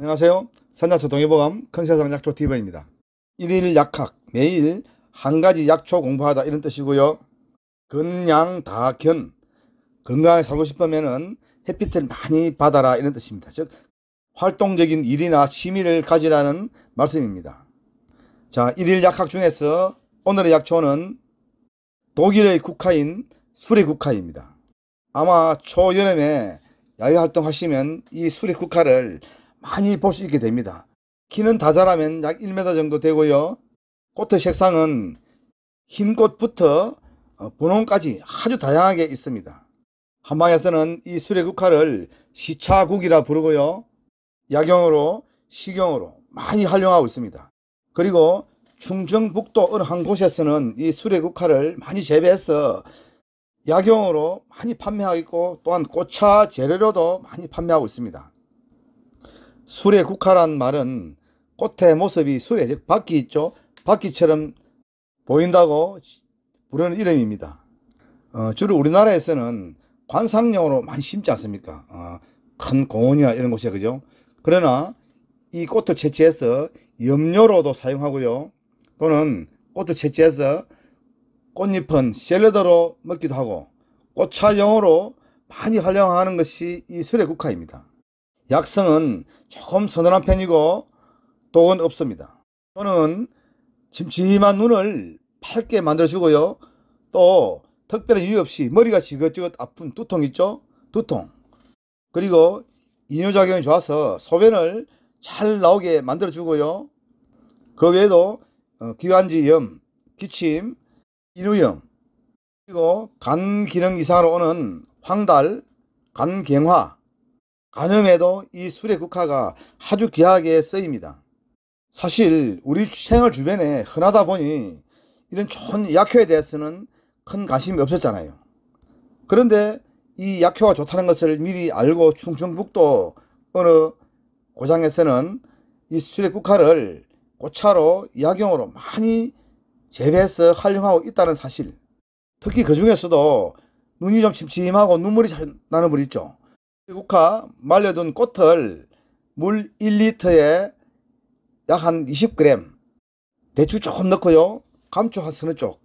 안녕하세요. 산자초 동의보감 컨세상 약초 디버입니다. 일일 약학 매일 한 가지 약초 공부하다 이런 뜻이고요. 건양다견 건강하게 살고 싶으면 햇빛을 많이 받아라 이런 뜻입니다. 즉 활동적인 일이나 취미를 가지라는 말씀입니다. 자, 일일 약학 중에서 오늘의 약초는 독일의 국화인 수리 국화입니다. 아마 초여름에 야외 활동하시면 이 수리 국화를 많이 볼 수 있게 됩니다. 키는 다 자라면 약 1m 정도 되고요. 꽃의 색상은 흰 꽃부터 어, 분홍까지 아주 다양하게 있습니다. 한방에서는 이 수레국화를 시차국이라 부르고요. 약용으로 식용으로 많이 활용하고 있습니다. 그리고 충청북도 어느 한 곳에서는 이 수레국화를 많이 재배해서 약용으로 많이 판매하고 있고 또한 꽃차 재료로도 많이 판매하고 있습니다. 술의 국화란 말은 꽃의 모습이 술에 즉 바퀴 있죠. 바퀴처럼 보인다고 부르는 이름입니다. 어, 주로 우리나라에서는 관상용으로 많이 심지 않습니까? 어, 큰 공원이나 이런 곳에 그죠? 그러나 이 꽃을 채취해서 염료로도 사용하고요. 또는 꽃을 채취해서 꽃잎은 샐러드로 먹기도 하고 꽃차용으로 많이 활용하는 것이 이 술의 국화입니다 약성은 조금 서늘한 편이고 독은 없습니다. 또는 침침한 눈을 밝게 만들어주고요. 또 특별한 이유 없이 머리가 지긋지긋 아픈 두통 있죠? 두통. 그리고 이뇨작용이 좋아서 소변을 잘 나오게 만들어주고요. 그 외에도 기관지염, 어, 기침, 인후염, 그리고 간 기능 이상으로 오는 황달, 간경화, 간음에도 이 술의 국화가 아주 귀하게 쓰입니다. 사실 우리 생활 주변에 흔하다 보니 이런 좋은 약효에 대해서는 큰 관심이 없었잖아요. 그런데 이 약효가 좋다는 것을 미리 알고 충청북도 어느 고장에서는 이 수레 국화를 고차로 약용으로 많이 재배해서 활용하고 있다는 사실. 특히 그 중에서도 눈이 좀 침침하고 눈물이 잘 나는 분 있죠. 국화 말려둔 꽃을 물 1리터에 약 한 20g 대추 조금 넣고요 감초 한 서너 쪽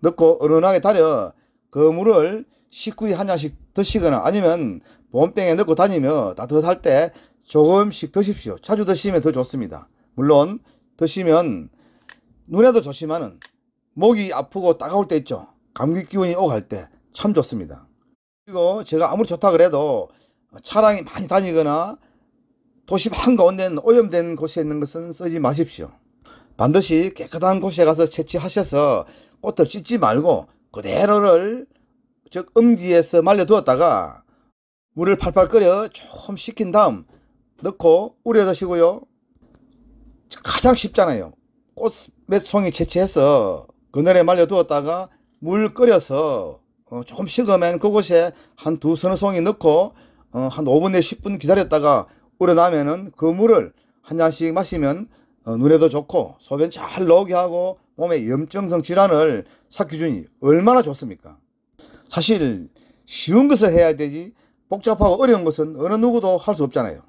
넣고 은은하게 달여 그 물을 식구에 한 잔씩 드시거나 아니면 보온병에 넣고 다니며 따뜻할 때 조금씩 드십시오 자주 드시면 더 좋습니다 물론 드시면 눈에도 좋지만은 목이 아프고 따가울 때 있죠 감기 기운이 오갈 때 참 좋습니다 그리고 제가 아무리 좋다 그래도 어, 차량이 많이 다니거나 도심 한가운데는 오염된 곳에 있는 것은 쓰지 마십시오. 반드시 깨끗한 곳에 가서 채취하셔서 꽃을 씻지 말고 그대로를 즉 음지에서 말려두었다가 물을 팔팔 끓여 조금 식힌 다음 넣고 우려 드시고요. 가장 쉽잖아요. 꽃 몇 송이 채취해서 그늘에 말려두었다가 물 끓여서 어, 조금 식으면 그곳에 한 두 서너 송이 넣고 어, 한 5분에 10분 기다렸다가 우려나면은그 물을 한 잔씩 마시면 어, 눈에도 좋고 소변 잘 나오게 하고 몸의 염증성 질환을 삭기주이 얼마나 좋습니까? 사실 쉬운 것을 해야 되지 복잡하고 어려운 것은 어느 누구도 할 수 없잖아요.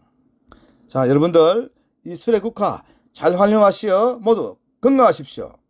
자 여러분들 이 술의 국화 잘 활용하시어 모두 건강하십시오.